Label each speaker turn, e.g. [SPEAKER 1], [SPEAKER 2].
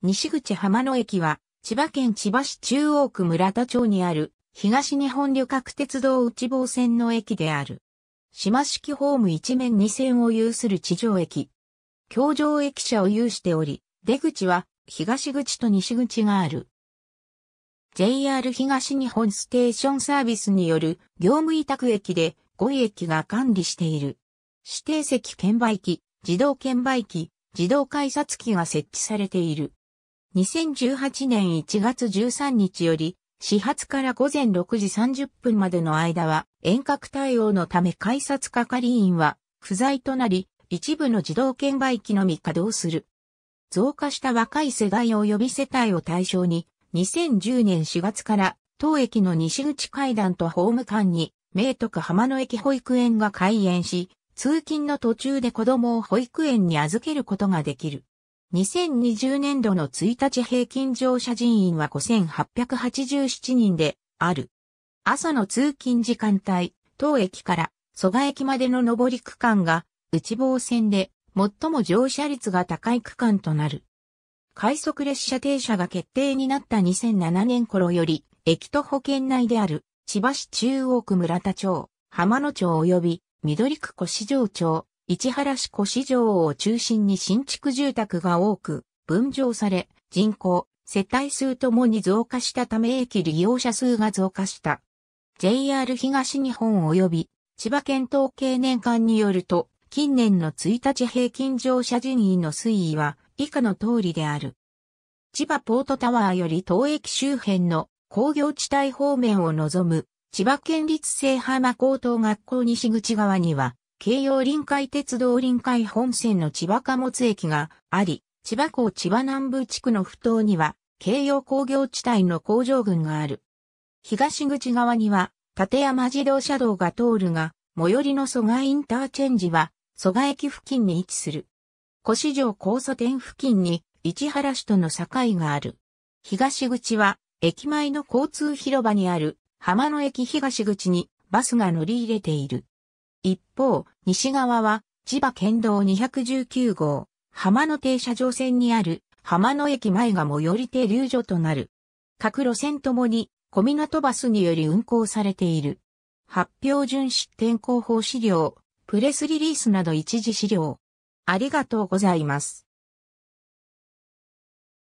[SPEAKER 1] 西口浜野駅は、千葉県千葉市中央区村田町にある、東日本旅客鉄道内房線の駅である。島式ホーム一面二線を有する地上駅。京上駅舎を有しており、出口は東口と西口がある。JR 東日本ステーションサービスによる業務委託駅で5駅が管理している。指定席券売機、自動券売機、自動改札機が設置されている。2018年1月13日より、始発から午前6時30分までの間は、遠隔対応のため改札係員は不在となり、一部の自動券売機のみ稼働する。増加した若い世代及び世帯を対象に、2010年4月から当駅の西口階段とホーム間に、明徳浜野駅保育園が開園し、通勤の途中で子供を保育園に預けることができる。2020年度の1日平均乗車人員は5887人である。朝の通勤時間帯、当駅から蘇我駅までの上り区間が内房線で最も乗車率が高い区間となる。快速列車停車が決定になった2007年頃より、駅と保険内である千葉市中央区村田町、浜野町及び緑区越城町、市原市古市場を中心に新築住宅が多く、分譲され、人口、世帯数ともに増加したため駅利用者数が増加した。JR 東日本及び千葉県統計年間によると、近年の1日平均乗車人員の推移は以下の通りである。千葉ポートタワーより東駅周辺の工業地帯方面を望む千葉県立聖浜高等学校西口側には京葉臨海鉄道臨海本線の千葉貨物駅があり、千葉港千葉南部地区の不頭には、京葉工業地帯の工場群がある。東口側には、立山自動車道が通るが、最寄りの蘇我インターチェンジは、蘇我駅付近に位置する。古市場交差点付近に、市原市との境がある。東口は、駅前の交通広場にある、浜野駅東口にバスが乗り入れている。一方、西側は千葉県道219号、浜野停車場線にある浜野駅前が最寄り停留所となる。各路線ともに小港バスにより運行されている。発表順失点広報資料、プレスリリースなど一時資料。ありがとうございます。